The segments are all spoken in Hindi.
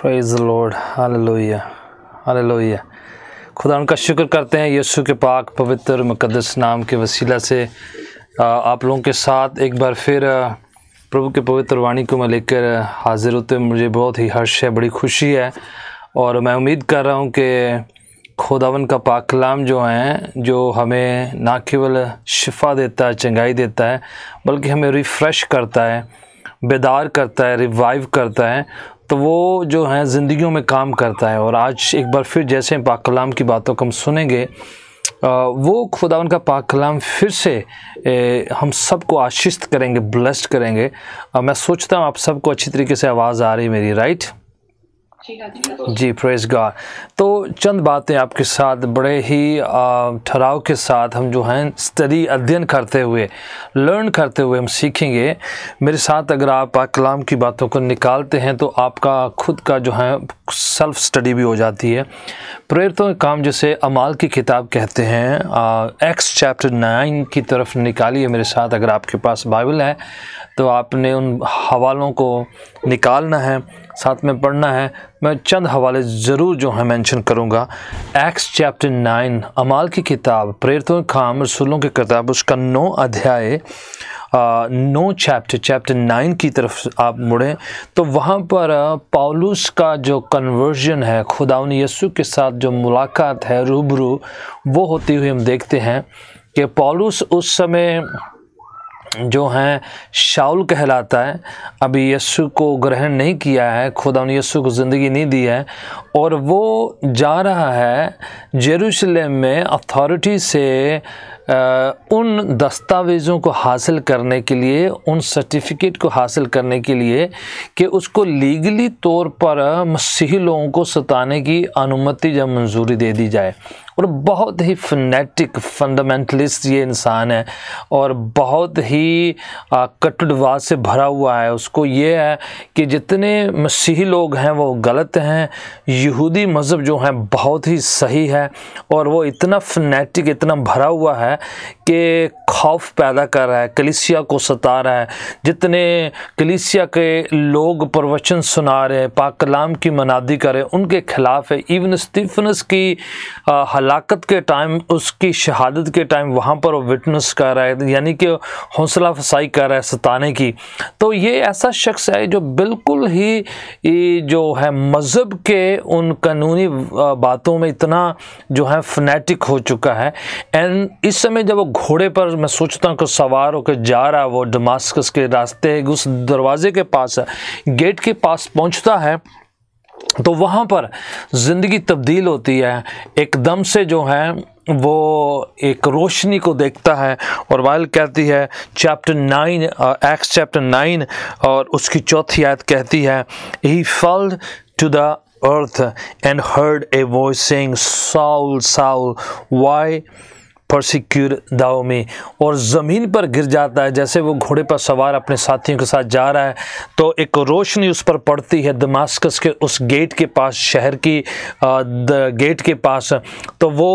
प्रेज लॉर्ड हाल हालेलुया खुदा उनका शुक्र करते हैं यीशु के पाक पवित्र मुकदस नाम के वसीला से आप लोगों के साथ एक बार फिर प्रभु के पवित्र वाणी को मैं लेकर हाजिर होते हुए मुझे बहुत ही हर्ष है बड़ी खुशी है और मैं उम्मीद कर रहा हूँ कि खुदावन का पाक कलाम जो है जो हमें ना केवल शिफा देता है चंगाई देता है बल्कि हमें रिफ़्रेश करता है बेदार करता है रिवाइव करता है तो वो जो है ज़िंदगियों में काम करता है और आज एक बार फिर जैसे पाक कलाम की बातों को हम सुनेंगे वो खुदा उनका पाक कलाम फिर से ए, हम सबको आशिस्त करेंगे ब्लस्ड करेंगे मैं सोचता हूँ आप सबको अच्छी तरीके से आवाज़ आ रही है मेरी राइट जी प्रेस गा तो चंद बातें आपके साथ बड़े ही ठहराव के साथ हम जो हैं स्टडी अध्ययन करते हुए लर्न करते हुए हम सीखेंगे मेरे साथ अगर आप कलाम की बातों को निकालते हैं तो आपका खुद का जो है सेल्फ स्टडी भी हो जाती है प्रेरितों का काम जैसे अमाल की किताब कहते हैं एक्स चैप्टर नाइन की तरफ निकालिए मेरे साथ अगर आपके पास बाइबल है तो आपने उन हवालों को निकालना है साथ में पढ़ना है मैं चंद हवाले ज़रूर जो है मेंशन करूँगा एक्स चैप्टर नाइन अमाल की किताब प्रेरित खाम रसूलों की किताब उसका नौ अध्याय नौ चैप्टर चैप्टर नाइन की तरफ आप मुड़ें तो वहाँ पर पाउलुस का जो कन्वर्जन है खुदावन यसु के साथ जो मुलाकात है रूबरू वो होती हुई हम देखते हैं कि पाउलुस उस समय जो हैं शाउल कहलाता है अभी यस्सु को ग्रहण नहीं किया है खुदा ने यस्सु को ज़िंदगी नहीं दी है और वो जा रहा है जेरूशलेम में अथॉरिटी से उन दस्तावेज़ों को हासिल करने के लिए उन सर्टिफिकेट को हासिल करने के लिए कि उसको लीगली तौर पर मसीही लोगों को सताने की अनुमति या मंजूरी दे दी जाए और बहुत ही फनेटिक फंडामेंटलिस्ट ये इंसान है और बहुत ही कटुड़वाद से भरा हुआ है उसको ये है कि जितने मसीह लोग हैं वो गलत हैं यहूदी मज़हब जो हैं बहुत ही सही है और वो इतना फनेटिक इतना भरा हुआ है कि खौफ पैदा कर रहा है कलिसिया को सता रहा है जितने कलिसिया के लोग प्रवचन सुना रहे हैं पाकलाम कलाम की मनादी कर रहे हैं उनके खिलाफ है इवन स्टीफनस की हला हलाकत के टाइम उसकी शहादत के टाइम वहाँ पर वो विटनेस कर रहा है यानी कि हौसला फसाई कर रहा है सताने की तो ये ऐसा शख्स है जो बिल्कुल ही जो है मज़हब के उन कानूनी बातों में इतना जो है फनेटिक हो चुका है एंड इस समय जब वो घोड़े पर मैं सोचता हूँ कि सवार होकर जा रहा है वो डमास्कस के रास्ते उस दरवाजे के पास गेट के पास पहुँचता है तो वहाँ पर ज़िंदगी तब्दील होती है एकदम से जो है वो एक रोशनी को देखता है और वाइल कहती है chapter nine Acts chapter nine और उसकी चौथी आयत कहती है he fell to the earth and heard a voice saying Saul Saul why persecute thou में और ज़मीन पर गिर जाता है जैसे वो घोड़े पर सवार अपने साथियों के साथ जा रहा है तो एक रोशनी उस पर पड़ती है दमास्कस के उस गेट के पास शहर की गेट के पास तो वो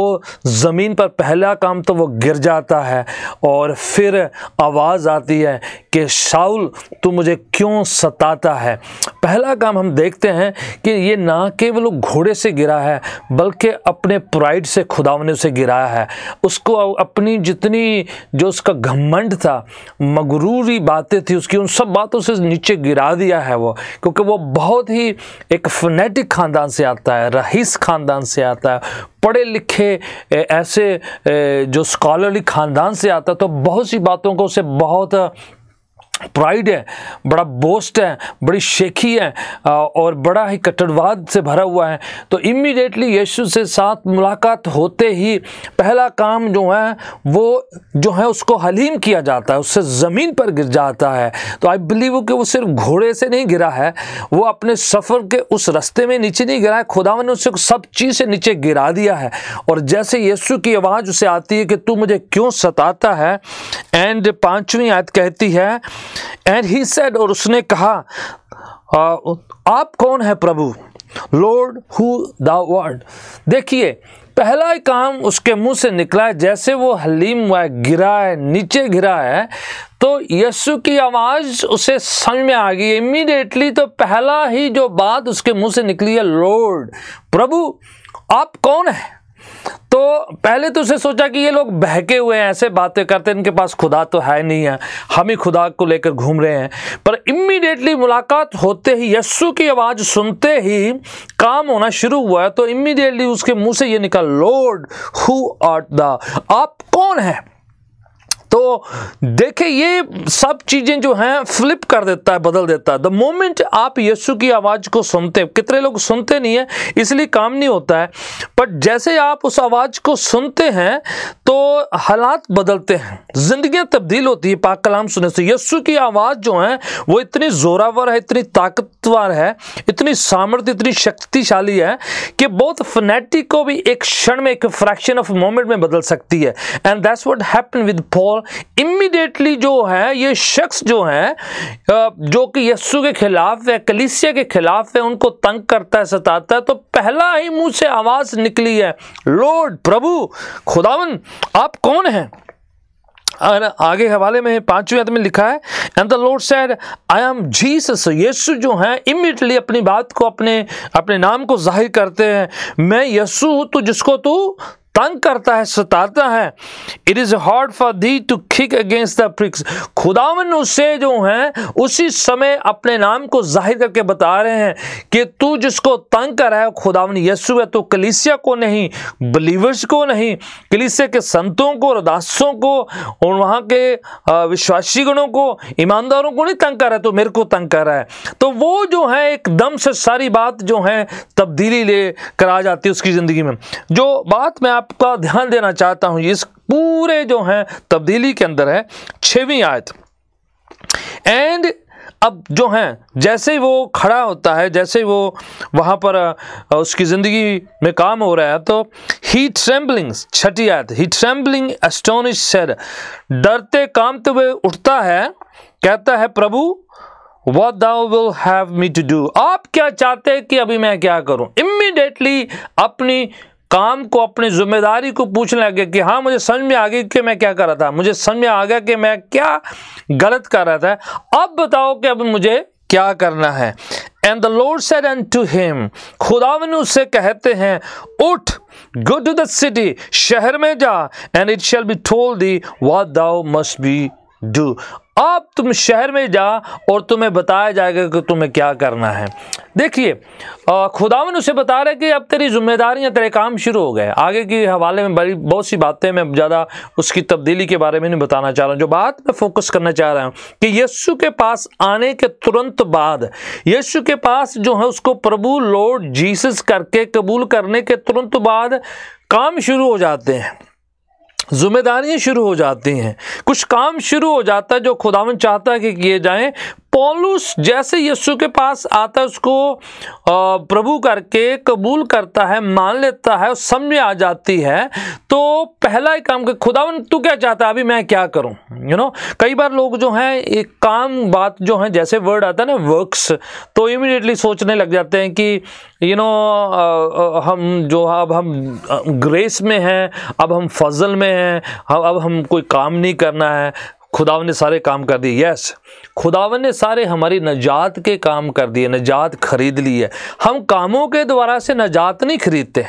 ज़मीन पर पहला काम तो वो गिर जाता है और फिर आवाज़ आती है कि शाउल तू मुझे क्यों सताता है पहला काम हम देखते हैं कि ये ना केवल घोड़े से गिरा है बल्कि अपने प्राइड से खुदा ने उसे गिराया है उस उसको अपनी जितनी जो उसका घमंड था मगरूरी बातें थी उसकी उन सब बातों से नीचे गिरा दिया है वो क्योंकि वो बहुत ही एक फनेटिक ख़ानदान से आता है रहीस ख़ानदान से आता है पढ़े लिखे ऐसे जो स्कॉलरली ख़ानदान से आता है तो बहुत सी बातों को उसे बहुत प्राइड है बड़ा बोस्ट है बड़ी शेखी है और बड़ा ही कट्टरवाद से भरा हुआ है तो इमीडिएटली यीशु से साथ मुलाकात होते ही पहला काम जो है वो जो है उसको हलीम किया जाता है उससे ज़मीन पर गिर जाता है तो आई बिलीव कि वो सिर्फ घोड़े से नहीं गिरा है वो अपने सफ़र के उस रस्ते में नीचे नहीं गिरा है खुदा ने उसे सब चीज़ से नीचे गिरा दिया है और जैसे यीशु की आवाज़ उसे आती है कि तू मुझे क्यों सताता है एंड पाँचवीं आयत कहती है एंड ही सेड और उसने कहा आप कौन है प्रभु लॉर्ड हु द वर्ड देखिए पहला काम उसके मुंह से निकला है जैसे वो हलीम हुआ गिरा है नीचे गिरा है तो यीशु की आवाज़ उसे समझ में आ गई इमीडिएटली तो पहला ही जो बात उसके मुंह से निकली है लॉर्ड प्रभु आप कौन है तो पहले तो उसे सोचा कि ये लोग बहके हुए हैं ऐसे बातें करते हैं इनके पास खुदा तो है नहीं है हम ही खुदा को लेकर घूम रहे हैं पर इमीडिएटली मुलाकात होते ही यस्सु की आवाज़ सुनते ही काम होना शुरू हुआ तो इमीडिएटली उसके मुंह से ये निकल लॉर्ड हु आर्ट द आप कौन है तो देखे ये सब चीज़ें जो हैं फ्लिप कर देता है बदल देता है द मोमेंट आप यीशु की आवाज़ को सुनते हैं कितने लोग सुनते नहीं है इसलिए काम नहीं होता है बट जैसे आप उस आवाज़ को सुनते हैं तो हालात बदलते हैं जिंदगियां तब्दील होती है पाक कलाम सुनने से यस्सु की आवाज़ जो है वो इतनी जोरावर है इतनी ताकतवर है इतनी सामर्थ्य इतनी शक्तिशाली है कि बहुत फनेटिक को भी एक क्षण में एक फ्रैक्शन ऑफ मोमेंट में बदल सकती है and that's what happen with Paul immediately जो है ये शख्स जो है जो कि यस्सु के खिलाफ है कलिसिया के खिलाफ है उनको तंग करता है सताता है तो पहला ही मुंह से आवाज़ निकली है लॉर्ड प्रभु खुदावन आप कौन हैं और आगे हवाले में पांचवें आदमी लिखा है and the Lord said I am Jesus Yeshu जो है इमिडिएटली अपनी बात को अपने अपने नाम को जाहिर करते हैं मैं यीशु तो जिसको तू तंग करता है सताता है it is hard for thee to kick against the pricks खुदावन उसे जो है उसी समय अपने नाम को जाहिर करके बता रहे हैं कि तू जिसको तंग कर रहा है खुदावन यसु है तो कलिसिया को नहीं बिलीवर्स को नहीं कलिसिया के संतों को रदासों को और वहाँ के विश्वासी गणों को ईमानदारों को नहीं तंग कर रहा है तो मेरे को तंग कर रहा है तो वो जो है एकदम से सारी बात जो है तब्दीली ले करा जाती है उसकी ज़िंदगी में जो बात मैं आप आपका ध्यान देना चाहता हूं इस पूरे जो है तब्दीली के अंदर है छवीं आयत एंड अब जो है जैसे वो खड़ा होता है जैसे वो वहां पर उसकी ज़िंदगी में काम हो रहा है तो ही ट्रेम्बलिंग छठी आयत ही ट्रेम्बलिंग एस्टोनिश सर डरते कामते हुए उठता है कहता है प्रभु What thou will have me to do? आप क्या चाहते हैं कि अभी मैं क्या करूं Immediately अपनी काम को अपनी जिम्मेदारी को पूछने लगे कि हाँ मुझे समझ में आ गई कि मैं क्या कर रहा था मुझे समझ में आ गया कि मैं क्या गलत कर रहा था अब बताओ कि अब मुझे क्या करना है and the Lord said and to him खुदावन उससे कहते हैं उठ गो टू दिटी शहर में जा and it shall be told thee thou must be do अब तुम शहर में जा और तुम्हें बताया जाएगा कि तुम्हें क्या करना है देखिए खुदावन उसे बता रहे कि अब तेरी जिम्मेदारियां तेरे काम शुरू हो गए आगे के हवाले में बड़ी बहुत सी बातें मैं ज़्यादा उसकी तब्दीली के बारे में नहीं बताना चाह रहा हूँ जो बात मैं फोकस करना चाह रहा हूँ कि यशु के पास आने के तुरंत बाद यस्सु के पास जो है उसको प्रभु लॉर्ड जीसस करके कबूल करने के तुरंत बाद काम शुरू हो जाते हैं जिम्मेदारियाँ शुरू हो जाती हैं कुछ काम शुरू हो जाता है जो खुदावन चाहता है कि किए जाएं पौलुस जैसे यीशु के पास आता है उसको प्रभु करके कबूल करता है मान लेता है समझ में आ जाती है तो पहला ही काम कर खुदावन तू क्या चाहता है अभी मैं क्या करूं यू नो कई बार लोग जो हैं एक काम बात जो है जैसे वर्ड आता है ना वर्क्स तो इमिडिएटली सोचने लग जाते हैं कि यू नो हम जो अब हम ग्रेस में हैं अब हम फजल में हैं अब हम कोई काम नहीं करना है खुदावन ने सारे काम कर दिए यस खुदावन ने सारे हमारी नजात के काम कर दिए नजात खरीद ली है हम कामों के द्वारा से नजात नहीं खरीदते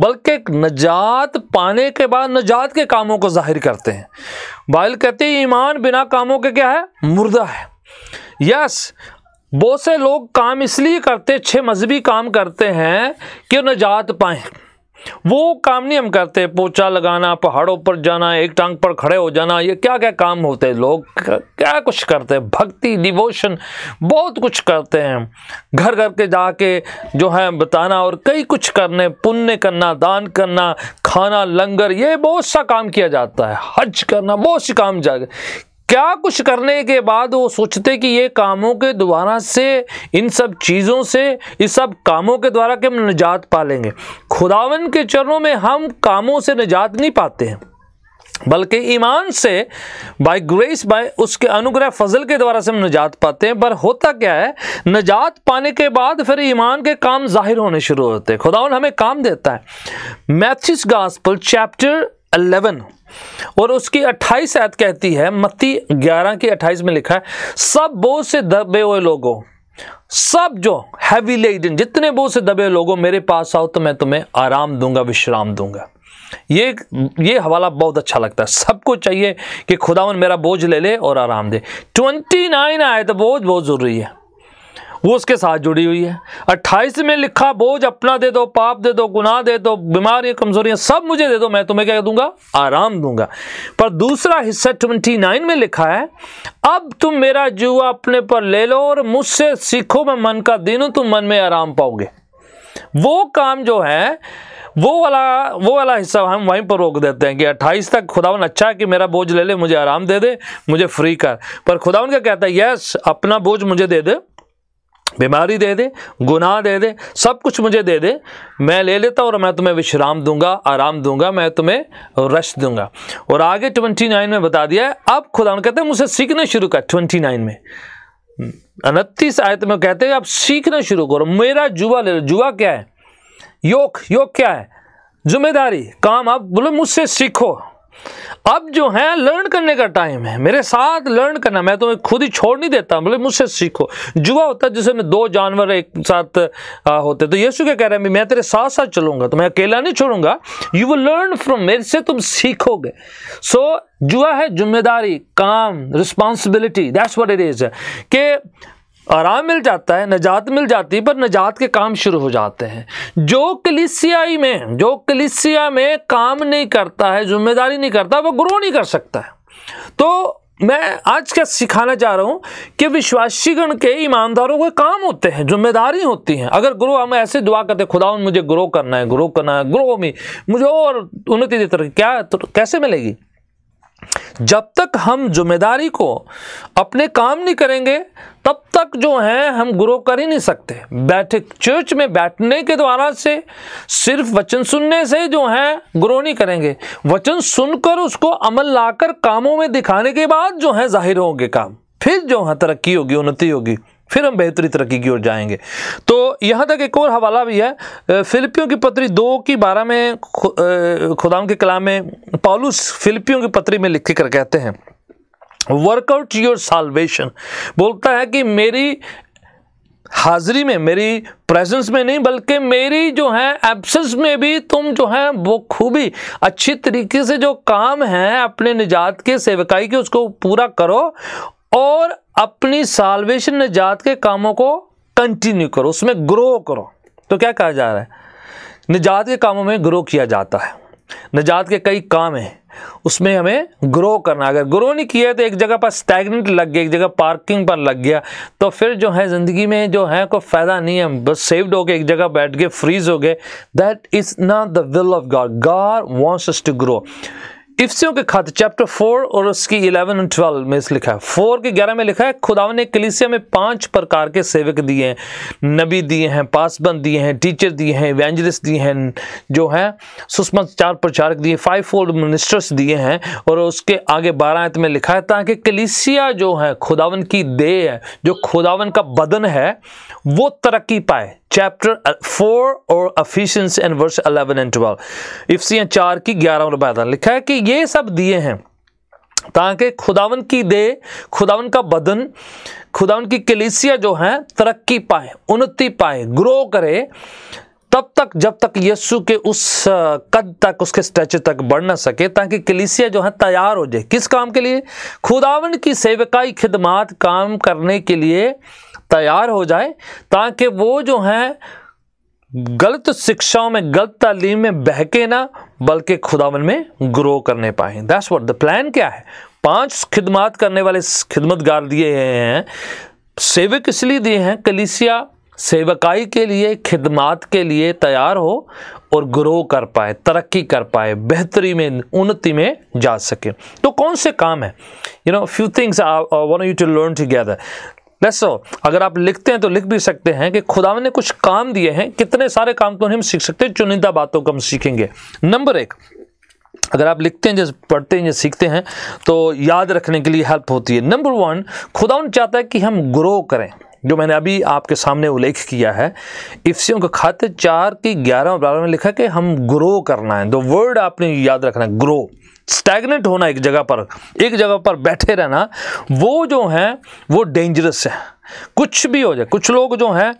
बल्कि नजात पाने के बाद नजात के कामों को जाहिर करते हैं बाइल कहते हैं ईमान बिना कामों के क्या है मुर्दा है यस बहुत से लोग काम इसलिए करते छः मजहबी काम करते हैं कि नजात पाएँ वो काम नहीं हम करते पोछा लगाना पहाड़ों पर जाना एक टांग पर खड़े हो जाना ये क्या क्या काम होते हैं लोग क्या कुछ करते हैं भक्ति डिवोशन बहुत कुछ करते हैं घर घर के जाके जो है बताना और कई कुछ करने पुण्य करना दान करना खाना लंगर ये बहुत सा काम किया जाता है हज करना बहुत सी काम जा क्या कुछ करने के बाद वो सोचते कि ये कामों के द्वारा से इन सब चीज़ों से इस सब कामों के द्वारा के हम निजात पा लेंगे खुदावन के चरणों में हम कामों से निजात नहीं पाते हैं बल्कि ईमान से बाय ग्रेस बाय उसके अनुग्रह फजल के द्वारा से हम निजात पाते हैं पर होता क्या है निजात पाने के बाद फिर ईमान के काम जाहिर होने शुरू होते हैं खुदावन हमें काम देता है मैथिस गास्पल चैप्टर अलेवन और उसकी 28 आयत कहती है मत्ती 11 की 28 में लिखा है सब बोझ से दबे हुए लोगों सब जो हैवी लेडन जितने बोझ से दबे लोगों मेरे पास आओ तो मैं तुम्हें आराम दूंगा विश्राम दूंगा ये ये हवाला बहुत अच्छा लगता है सबको चाहिए कि खुदावन मेरा बोझ ले ले और आराम दे 29 नाइन आए तो बहुत बहुत ज़रूरी है वो उसके साथ जुड़ी हुई है अट्ठाईस में लिखा बोझ अपना दे दो पाप दे दो गुनाह दे दो बीमारियां कमजोरियां सब मुझे दे दो मैं तुम्हें क्या दूंगा आराम दूंगा पर दूसरा हिस्सा ट्वेंटी नाइन में लिखा है अब तुम मेरा जुआ अपने पर ले लो और मुझसे सीखो मैं मन का दिन तुम मन में आराम पाओगे वो काम जो है वो वाला वो वाला हिस्सा हम वहीं पर रोक देते हैं कि 28 तक खुदावन अच्छा है कि मेरा बोझ ले ले मुझे आराम दे दे मुझे फ्री कर पर खुदावन क्या कहता है यस अपना बोझ मुझे दे दे बीमारी दे दे गुनाह दे दे सब कुछ मुझे दे दे मैं ले लेता और मैं तुम्हें विश्राम दूंगा आराम दूंगा मैं तुम्हें रश दूंगा और आगे ट्वेंटी नाइन में बता दिया है अब खुदा कहते हैं मुझसे सीखना शुरू कर ट्वेंटी नाइन में उनतीस आयत में कहते हैं आप सीखना शुरू करो मेरा जुआ ले जुआ क्या है योग योग क्या है जिम्मेदारी काम आप बोलो मुझसे सीखो अब जो है लर्न करने का टाइम है मेरे साथ लर्न करना मैं तुम्हें खुद ही छोड़ नहीं देता बोले मुझसे सीखो जुआ होता है जिसे मैं दो जानवर एक साथ आ, होते तो यीशु क्या कह रहे हैं मैं तेरे साथ साथ चलूंगा तो मैं अकेला नहीं छोड़ूंगा यू विल लर्न फ्रॉम मेरे से तुम सीखोगे सो so, जुआ है जिम्मेदारी काम responsibility that's what it is के आराम मिल जाता है नजात मिल जाती है पर नजात के काम शुरू हो जाते हैं जो कलिसियाई में जो कलिसिया में काम नहीं करता है जिम्मेदारी नहीं करता वो ग्रो नहीं कर सकता है तो मैं आज क्या सिखाना चाह रहा हूँ कि विश्वासीगण के ईमानदारों के काम होते हैं जिम्मेदारी होती हैं अगर ग्रो हम ऐसे दुआ करते खुदा मुझे ग्रो करना है ग्रो करना है ग्रो में मुझे और उन्नति देते क्या तो कैसे मिलेगी जब तक हम जिम्मेदारी को अपने काम नहीं करेंगे तब तक जो है हम ग्रो कर ही नहीं सकते बैठे चर्च में बैठने के द्वारा से सिर्फ वचन सुनने से जो है ग्रो नहीं करेंगे वचन सुनकर उसको अमल लाकर कामों में दिखाने के बाद जो है जाहिर होंगे काम फिर जो है तरक्की होगी उन्नति होगी फिर हम बेहतरी तरक्की की ओर जाएंगे तो यहाँ तक एक और हवाला भी है फिलिपियों की पत्री दो की बारह में खुदाम के कलाम में पॉलुस फिलिपियों की पत्री में लिख कर कहते हैं वर्कआउट योर साल्वेशन बोलता है कि मेरी हाजिरी में मेरी प्रेजेंस में नहीं बल्कि मेरी जो है एब्सेंस में भी तुम जो है वो खूबी अच्छी तरीके से जो काम है अपने निजात के सेवकाई के उसको पूरा करो और अपनी सालवेशन निजात के कामों को कंटिन्यू करो उसमें ग्रो करो तो क्या कहा जा रहा है निजात के कामों में ग्रो किया जाता है निजात के कई काम हैं उसमें हमें ग्रो करना अगर ग्रो नहीं किया तो एक जगह पर स्टैगनेंट लग गया एक जगह पार्किंग पर लग गया तो फिर जो है ज़िंदगी में जो है कोई फ़ायदा नहीं है बस सेव्ड हो गए एक जगह बैठ गए फ्रीज हो गए that is not the will of God God wants to grow इफ्सियों के खत चैप्टर फोर और उसकी इलेवन एंड ट्वेल्व में इस लिखा है फोर के ग्यारह में लिखा है खुदा ने कलिसिया में पांच प्रकार के सेवक दिए हैं नबी दिए हैं पासबंद दिए हैं टीचर दिए हैं इवेंजलिस्ट दिए हैं जो है चार प्रचारक दिए फाइव फोल्ड मिनिस्टर्स दिए हैं और उसके आगे बारह आयत में लिखा है ताकि कलिसिया जो है खुदावन की देह है जो खुदावन का बदन है वो तरक्की पाए चैप्टर uh, फोर और Ephesians and verse eleven and twelve इफ्सियाँ चार की ग्यारह और बारह लिखा है कि ये सब दिए हैं ताकि खुदावन की दे खुदावन का बदन खुदावन की कलिसिया जो है तरक्की पाए उन्नति पाए ग्रो करे तब तक जब तक यीशु के उस कद तक उसके स्टैचू तक बढ़ ना सके ताकि कलिसिया जो है तैयार हो जाए किस काम के लिए खुदावन की सेवकाई खिदमात काम करने के लिए तैयार हो जाए ताकि वो जो हैं गलत शिक्षाओं में गलत तालीम में बहके ना बल्कि खुदावन में ग्रो करने पाए दैट्स व्हाट द प्लान क्या है पांच खिदमत करने वाले खिदमतगार दिए हैं सेवक इसलिए दिए हैं कलिसिया सेवकाई के लिए खिदमत के लिए तैयार हो और ग्रो कर पाए तरक्की कर पाए बेहतरी में उन्नति में जा सके तो कौन से काम है you know few things want you to learn together so अगर आप लिखते हैं तो लिख भी सकते हैं कि खुदा ने कुछ काम दिए हैं कितने सारे काम तो हम सीख सकते हैं चुनिंदा बातों को हम सीखेंगे नंबर एक अगर आप लिखते हैं जैसे पढ़ते हैं या सीखते हैं तो याद रखने के लिए हेल्प होती है नंबर वन खुदा चाहता है कि हम ग्रो करें जो मैंने अभी आपके सामने उल्लेख किया है इफ्सियों के खाते चार की ग्यारह और बारह में लिखा कि हम ग्रो करना है दो वर्ड आपने याद रखना है ग्रो स्टैगनेंट होना एक जगह पर एक जगह पर बैठे रहना वो जो हैं वो डेंजरस है कुछ भी हो जाए कुछ लोग जो हैं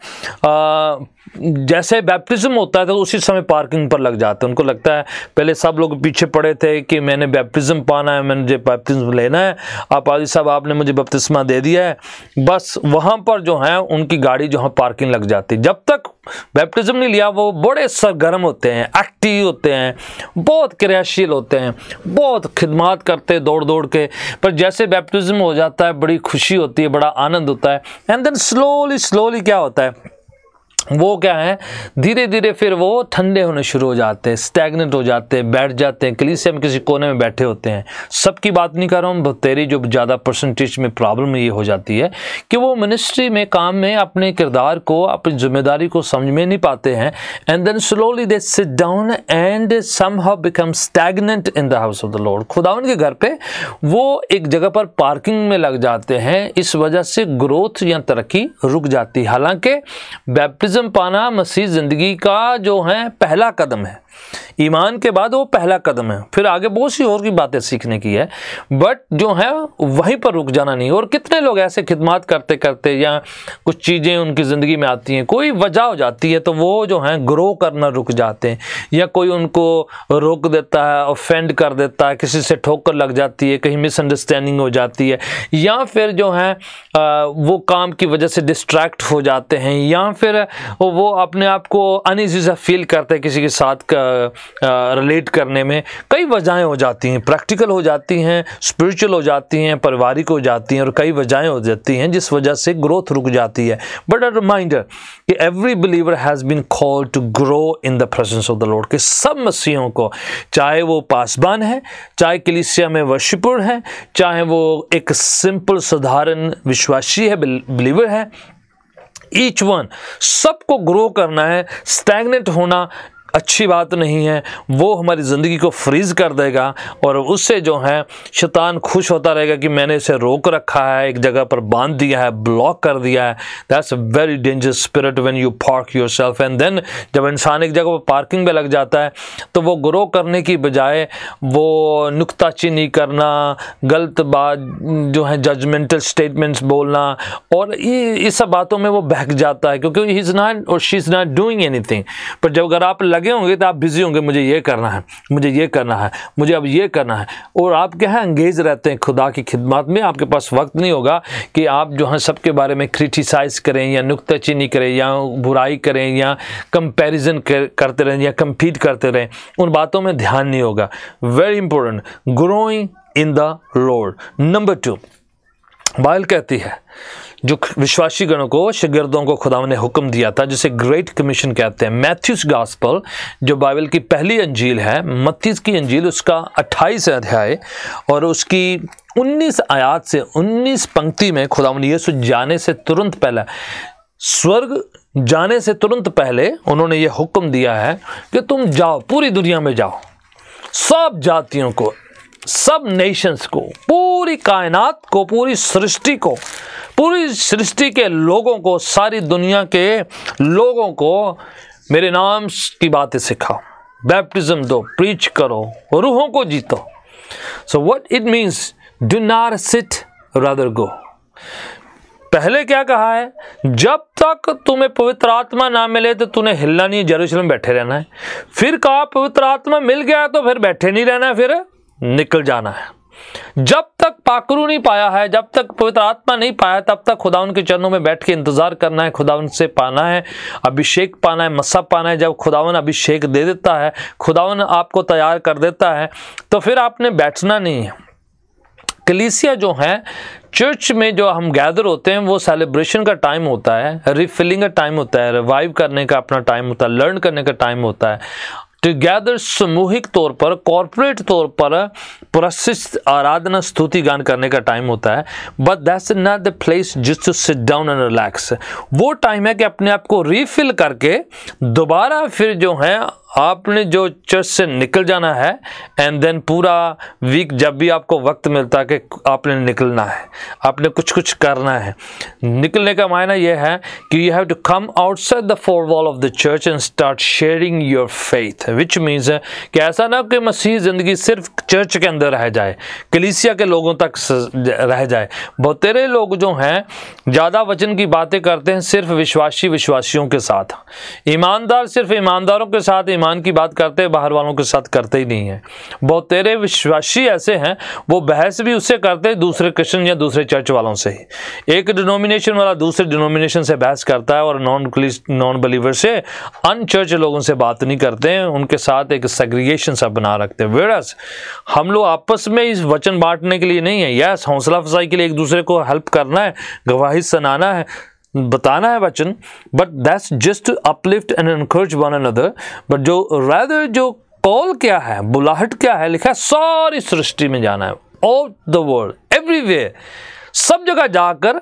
जैसे बैप्टिज़म होता है तो उसी समय पार्किंग पर लग जाते हैं उनको लगता है पहले सब लोग पीछे पड़े थे कि मैंने बैप्टिज़म पाना है मैंने मुझे बैप्टिज्म लेना है आप आदि साहब आपने मुझे बपतिस्मा दे दिया है बस वहाँ पर जो है उनकी गाड़ी जो है पार्किंग लग जाती जब तक बैप्टिज़म नहीं लिया वो बड़े सरगर्म होते हैं एक्टिव होते हैं बहुत क्रियाशील होते हैं बहुत खिदमात करते दौड़ दौड़ के पर जैसे बैप्टिज़्म हो जाता है बड़ी खुशी होती है बड़ा आनंद होता है एंड देन स्लोली स्लोली क्या होता है वो क्या है धीरे धीरे फिर वो ठंडे होने शुरू हो जाते हैं स्टैगनेंट हो जाते हैं बैठ जाते हैं कलीसिया हम किसी कोने में बैठे होते हैं सबकी बात नहीं कर रहा हूँ तेरी जो ज़्यादा परसेंटेज में प्रॉब्लम ये हो जाती है कि वो मिनिस्ट्री में काम में अपने किरदार को अपनी जिम्मेदारी को समझ में नहीं पाते हैं and then slowly they sit down and somehow become stagnant in the house of the Lord खुदा उनके घर पर वो एक जगह पर पार्किंग में लग जाते हैं इस वजह से ग्रोथ या तरक्की रुक जाती है हालांकि बैप्टिज इल्म पाना मसीह ज़िंदगी का जो है पहला कदम है ईमान के बाद वो पहला कदम है फिर आगे बहुत सी और की बातें सीखने की है बट जो है वहीं पर रुक जाना नहीं और कितने लोग ऐसे खिदमत करते करते या कुछ चीज़ें उनकी ज़िंदगी में आती हैं कोई वजह हो जाती है तो वो जो है ग्रो करना रुक जाते हैं या कोई उनको रोक देता है ऑफेंड कर देता है किसी से ठोकर लग जाती है कहीं मिसअंडरस्टैंडिंग हो जाती है या फिर जो है वो काम की वजह से डिस्ट्रैक्ट हो जाते हैं या फिर वो अपने आप को अनइजी सा फील करते हैं किसी के साथ का रिलेट करने में कई वजहें हो जाती हैं प्रैक्टिकल हो जाती हैं स्पिरिचुअल हो जाती हैं पारिवारिक हो जाती हैं और कई वजहें हो जाती हैं जिस वजह से ग्रोथ रुक जाती है बट अ रिमाइंडर कि every believer has been call to grow in the presence of the Lord के सब मसीहों को चाहे वो पासबान है चाहे कलिसिया में वर्शिपुर है चाहे वो एक सिंपल साधारण विश्वासी है बिलीवर है ईच वन सबको ग्रो करना है स्टैगनेट होना अच्छी बात नहीं है वो हमारी ज़िंदगी को फ्रीज़ कर देगा और उससे जो है शैतान खुश होता रहेगा कि मैंने इसे रोक रखा है एक जगह पर बांध दिया है ब्लॉक कर दिया है that's a very dangerous spirit when you park yourself and then जब इंसान एक जगह पर पार्किंग में लग जाता है तो वो ग्रो करने की बजाय वो नुकताचीनी करना गलत बात जो है जजमेंटल स्टेटमेंट्स बोलना और इस सब बातों में वो बहक जाता है क्योंकि ही इज़ नॉट और she is not doing anything पर जब अगर आप लगे लगे होंगे तो आप बिज़ी होंगे मुझे ये करना है मुझे ये करना है मुझे अब ये करना है और आप क्या है अंगेज रहते हैं खुदा की खिदमत में आपके पास वक्त नहीं होगा कि आप जो है सबके बारे में क्रिटिसाइज़ करें या नुकताचीनी करें या बुराई करें या कंपेरिजन कर, करते रहें या कम्पीट करते रहें उन बातों में ध्यान नहीं होगा very important growing in the Lord number two Bible कहती है जो विश्वासी गणों को शिगिरदों को खुदा ने हुक्म दिया था जिसे ग्रेट कमीशन कहते हैं मैथ्यूस गास्पल जो बाइबल की पहली अंजील है मत्तीस की अंजील उसका अट्ठाईस अध्याय और उसकी 19 आयात से 19 पंक्ति में खुदा यसु जाने से तुरंत पहले स्वर्ग जाने से तुरंत पहले उन्होंने ये हुक्म दिया है कि तुम जाओ पूरी दुनिया में जाओ सब जातियों को सब नेशंस को पूरी कायनात को पूरी सृष्टि को पूरी सृष्टि के लोगों को सारी दुनिया के लोगों को मेरे नाम की बातें सिखाओ बैप्टिज्म दो प्रीच करो रूहों को जीतो so what it means do not sit rather go पहले क्या कहा है जब तक तुम्हें पवित्र आत्मा ना मिले तो तूने हिलना नहीं जरूसलम बैठे रहना है फिर कहा पवित्र आत्मा मिल गया तो फिर बैठे नहीं रहना है फिर निकल जाना है जब तक पाकरू नहीं पाया है जब तक पवित्र आत्मा नहीं पाया तब तक खुदा उनके चरणों में बैठ के इंतजार करना है खुदा उनसे पाना है अभिषेक पाना है मस्सा पाना है जब खुदावन अभिषेक दे देता है खुदावन आपको तैयार कर देता है तो फिर आपने बैठना नहीं है कलीसिया जो है चर्च में जो हम गैदर होते हैं वो सेलिब्रेशन का टाइम होता है रिफिलिंग का टाइम होता है रिवाइव करने का अपना टाइम होता है लर्न करने का टाइम होता है टुगेदर सामूहिक तौर पर कॉरपोरेट तौर पर प्रशिष्ट आराधना स्तुति गान करने का टाइम होता है but that's not the place जिस to sit down and relax वो टाइम है कि अपने आप को रिफिल करके दोबारा फिर जो है आपने जो चर्च से निकल जाना है एंड देन पूरा वीक जब भी आपको वक्त मिलता है कि आपने निकलना है आपने कुछ कुछ करना है निकलने का मायना यह है कि you have to come outside the four wall of the church and start sharing your faith which means कि ऐसा ना कि मसीह ज़िंदगी सिर्फ चर्च के अंदर रह जाए कलीसिया के लोगों तक रह जाए बहुतेरे लोग जो हैं ज़्यादा वचन की बातें करते हैं सिर्फ विश्वासी विश्वासियों के साथ ईमानदार सिर्फ ईमानदारों के साथ ईमान ईमान की बात करते हैं बाहर वालों के साथ करते ही नहीं है बहुत तेरे विश्वासी ऐसे हैं वो बहस भी उससे करते हैं दूसरे क्रिश्चन या दूसरे चर्च वालों से ही एक डिनोमिनेशन वाला दूसरे डिनोमिनेशन से बहस करता है और नॉन नॉन बिलीवर से अन चर्च लोगों से बात नहीं करते हैं उनके साथ एक सेग्रीगेशन सा बना रखते हैं वेरस हम लोग आपस में इस वचन बांटने के लिए नहीं है यस हौसला अफजाई के लिए एक दूसरे को हेल्प करना है गवाही सनाना है बताना है वचन but that's just uplift and encourage one another but जो रैदर जो कॉल क्या है बुलाहट क्या है लिखा है सारी सृष्टि में जाना है ऑल द वर्ल्ड एवरीवेयर सब जगह जाकर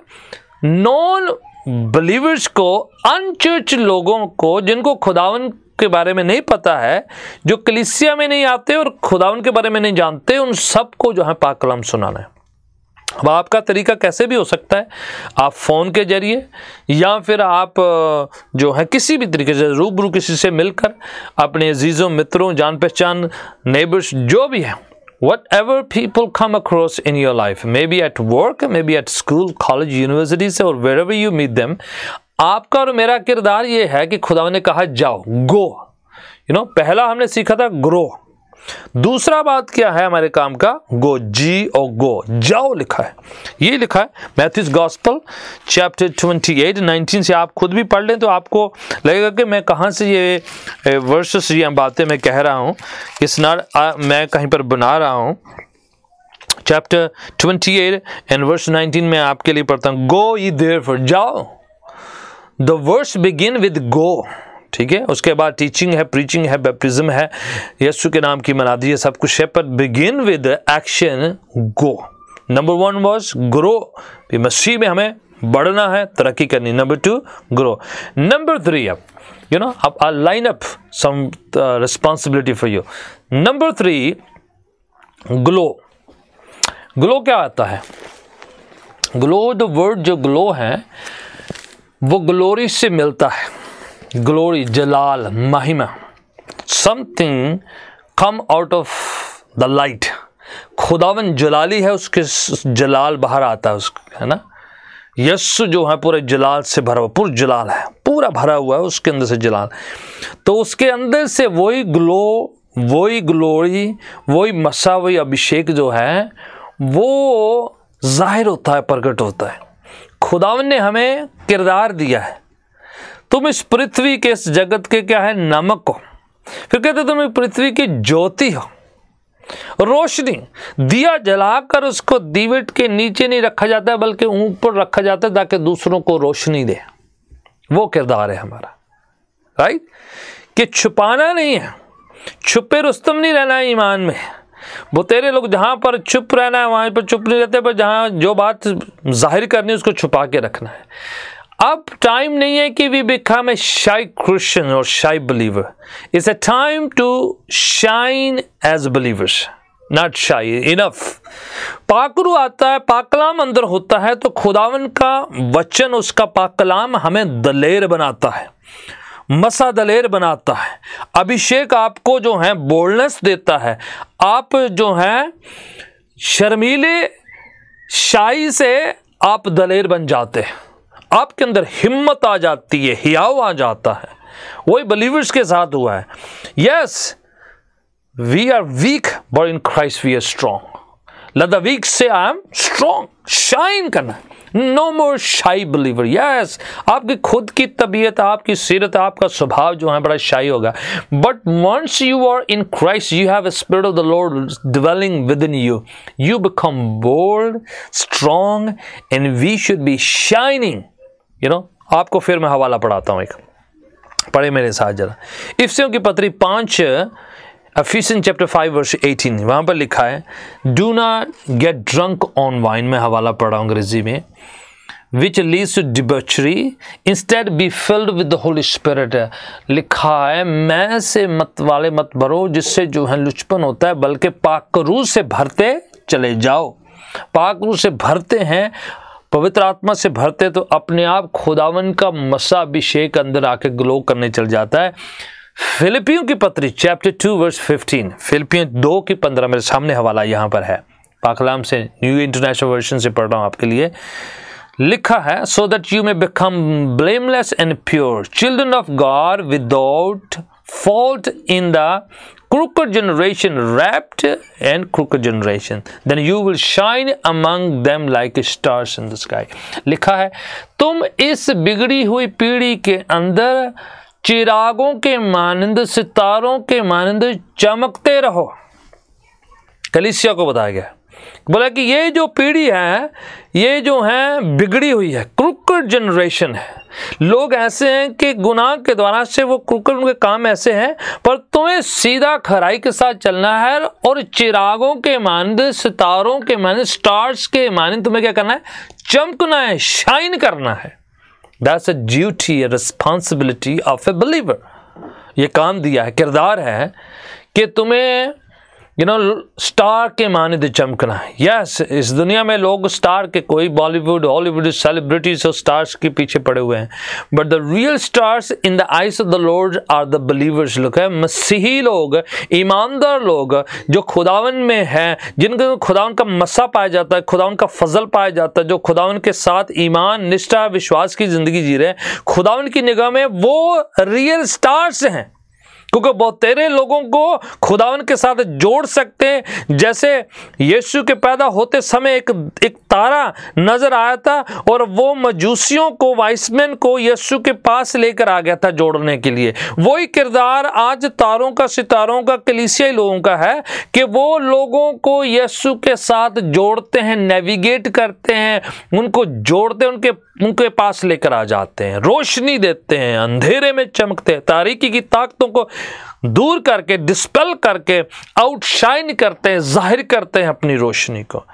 नॉन बिलीवर्स को अनचर्च लोगों को जिनको खुदावन के बारे में नहीं पता है जो कलिसिया में नहीं आते और खुदावन के बारे में नहीं जानते उन सबको जो है पाकलम सुनाना है अब आपका तरीका कैसे भी हो सकता है आप फ़ोन के ज़रिए या फिर आप जो है किसी भी तरीके से रूबरू किसी से मिलकर अपने अजीज़ों मित्रों जान पहचान नेबर्स जो भी हैं whatever in your life maybe at work maybe at school college university से और wherever you meet them आपका और मेरा किरदार ये है कि खुदा ने कहा जाओ गो यू नो पहला हमने सीखा था ग्रो दूसरा बात क्या है हमारे काम का गो जी ओ गो जाओ लिखा है ये लिखा है मैथ्यूज गॉस्पल चैप्टर 28 19 से आप खुद भी पढ़ लें तो आपको लगेगा कि मैं कहाँ से ये वर्सेस ये बातें मैं कह रहा हूँ इस नार मैं कहीं पर बना रहा हूँ चैप्टर 28 एंड वर्स नाइनटीन में आपके लिए पढ़ता हूँ गो ई देर जाओ the verse begin with go ठीक है उसके बाद टीचिंग है प्रीचिंग है बैप्टिज्म है यस्सु के नाम की मनादी है सब कुछ है पर begin with action go number one was grow मसीह में हमें बढ़ना है तरक्की करनी number two grow number three अब यू नो अब a line up some responsibility for you number three glow glow क्या आता है ग्लो द वर्ड जो ग्लो है वो ग्लोरी से मिलता है glory, jalal, mahima. Something come out of the light. खुदावन जलाली है उसके जलाल बाहर आता है उसके है ना यस्सु जो है पूरे जलाल से भरा हुआ पूरा जलाल है पूरा भरा हुआ है उसके अंदर से जलाल तो उसके अंदर से वही ग्लो वही ग्लोरी वही मसा वही अभिषेक जो है वो जाहिर होता है प्रकट होता है खुदावन ने हमें किरदार दिया है तुम इस पृथ्वी के इस जगत के क्या है नमक हो फिर कहते तुम पृथ्वी की ज्योति हो रोशनी दिया जलाकर उसको दीवट के नीचे नहीं रखा जाता बल्कि ऊपर रखा जाता है ताकि दूसरों को रोशनी दे वो किरदार है हमारा राइट कि छुपाना नहीं है छुपे रुस्तम नहीं रहना है ईमान में वो तेरे लोग जहां पर चुप रहना है वहां पर चुप नहीं रहते पर जहाँ जो बात जाहिर करनी है उसको छुपा के रखना है अब टाइम नहीं है कि वी बिकम ए शाई क्रिश्चन और shy believer it's a time to shine as believers not shy enough पाकरू आता है पाकलाम अंदर होता है तो खुदावन का वचन उसका पाकलाम हमें दलेर बनाता है मसा दलेर बनाता है अभिषेक आपको जो है बोल्डनेस देता है आप जो है शर्मीले शाही से आप दलेर बन जाते हैं आपके अंदर हिम्मत आ जाती है हियाव आ जाता है वही बिलीवर्स के साथ हुआ है yes we are weak but in Christ we are strong लदा वीक से आई एम स्ट्रॉन्ग शाइन करना no more shy believer yes आपकी खुद की तबीयत आपकी सीरत आपका स्वभाव जो है बड़ा शाई होगा but once you are in Christ you have spirit of the Lord dwelling within you you become bold strong and we should be shining you know आपको फिर मैं हवाला पढ़ाता हूँ एक पढ़े मेरे साथ जरा इफ्सियों की पत्री पाँच Ephesians chapter five verse eighteen वहाँ पर लिखा है do not get drunk on wine में हवाला पढ़ा हूँ अंग्रेजी में which leads to debauchery instead be filled with the Holy Spirit लिखा है मैं से मत वाले मत भरो जिससे जो है लुचपन होता है बल्कि पाकरू से भरते चले जाओ पाकरू से भरते हैं पवित्र आत्मा से भरते तो अपने आप खुदावन का मसा अभिषेक अंदर आके ग्लो करने चल जाता है फिलिपियों की पत्री चैप्टर टू वर्स फिफ्टीन फिलिपियों दो की पंद्रह मेरे सामने हवाला यहां पर है पाकलाम से न्यू इंटरनेशनल वर्जन से पढ़ रहा हूं आपके लिए लिखा है so that you may become blameless and pure children of God without fault in the crooked generation wrapped and crooked generation then you will shine among them like stars in the sky लिखा है तुम इस बिगड़ी हुई पीढ़ी के अंदर चिरागों के मानंद सितारों के मानंद चमकते रहो कलिसिया को बताया गया बोला कि ये जो पीढ़ी है ये जो है बिगड़ी हुई है क्रुकर जनरेशन है लोग ऐसे हैं कि गुनाह के द्वारा से वो क्रुकर उनके काम ऐसे हैं पर तुम्हें सीधा खराई के साथ चलना है और चिरागों के मानद सितारों के मान स्टार्स के मानद तुम्हें क्या करना है चमकना है शाइन करना है that's a duty responsibility of a believer ये काम दिया है किरदार है कि तुम्हें यू नो स्टार के माने दे तो चमकना यस इस दुनिया में लोग स्टार के कोई बॉलीवुड हॉलीवुड सेलिब्रिटीज और स्टार्स के पीछे पड़े हुए हैं but the real stars in the eyes of the Lord are the believers look है मसीही लोग ईमानदार लोग जो खुदावन में हैं जिनके खुदावन का मसा पाया जाता है खुदावन का फजल पाया जाता है जो खुदावन के साथ ईमान निष्ठा विश्वास की ज़िंदगी जी रहे हैं खुदावन की निगाह में वो रियल स्टार्स हैं क्योंकि बहुतेरे लोगों को खुदावन के साथ जोड़ सकते हैं जैसे यीशु के पैदा होते समय एक एक तारा नजर आया था और वो मजूसियों को वाइसमैन को यीशु के पास लेकर आ गया था जोड़ने के लिए वही किरदार आज तारों का सितारों का कलिसियाई लोगों का है कि वो लोगों को यीशु के साथ जोड़ते हैं नेविगेट करते हैं उनको जोड़ते हैं उनके उनके पास लेकर आ जाते हैं रोशनी देते हैं अंधेरे में चमकते हैं तारीकी की ताकतों को दूर करके डिस्पेल करके आउटशाइन करते हैं जाहिर करते हैं अपनी रोशनी को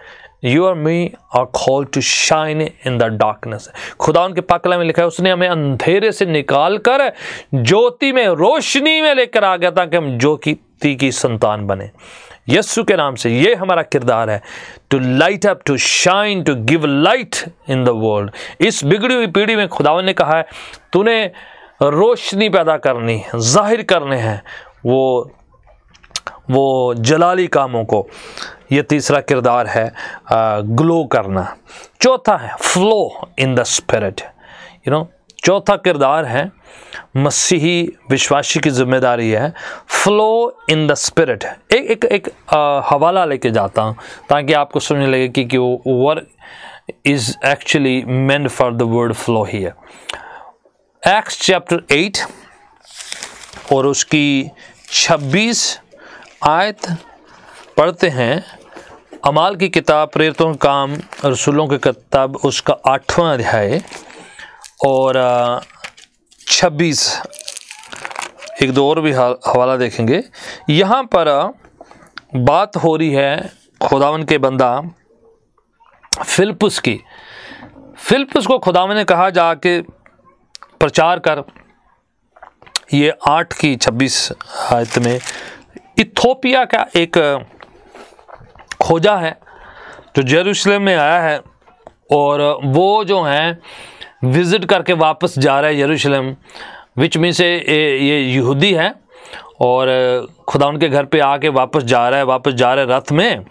you are me are call to shine in the darkness खुदा उनके पाकला में लिखा है उसने हमें अंधेरे से निकाल कर ज्योति में रोशनी में लेकर आ गया ताकि हम ज्योति की संतान बने यस्सु के नाम से ये हमारा किरदार है to light up to shine to give light in the world इस बिगड़ी हुई पीढ़ी में खुदावन ने कहा है तूने रोशनी पैदा करनी जाहिर करने हैं वो वो जलाली कामों को ये तीसरा किरदार है आ, ग्लो करना चौथा है flow in the spirit you know चौथा किरदार है मसीही विश्वासी की जिम्मेदारी है फ्लो इन द स्पिरिट एक एक एक आ, हवाला लेके जाता हूँ ताकि आपको समझने लगे कि, कि वो work is actually main for the word flow ही है एक्स चैप्टर एट और उसकी छब्बीस आयत पढ़ते हैं अमाल की किताब प्रेरित काम रसूलों की किताब उसका आठवां अध्याय और छब्बीस एक दो और भी हवाला देखेंगे यहाँ पर बात हो रही है खुदावन के बंदा फिलपस की फिलपस को खुदावन ने कहा जाके प्रचार कर ये आठ की छब्बीस आयत में इथोपिया का एक खोजा है जो जेरूशलेम में आया है और वो जो हैं विज़िट करके वापस जा रहा है यरूशलेम विच में से ये यहूदी है और खुदा उनके घर पे आके वापस जा रहा है वापस जा रहा है रथ में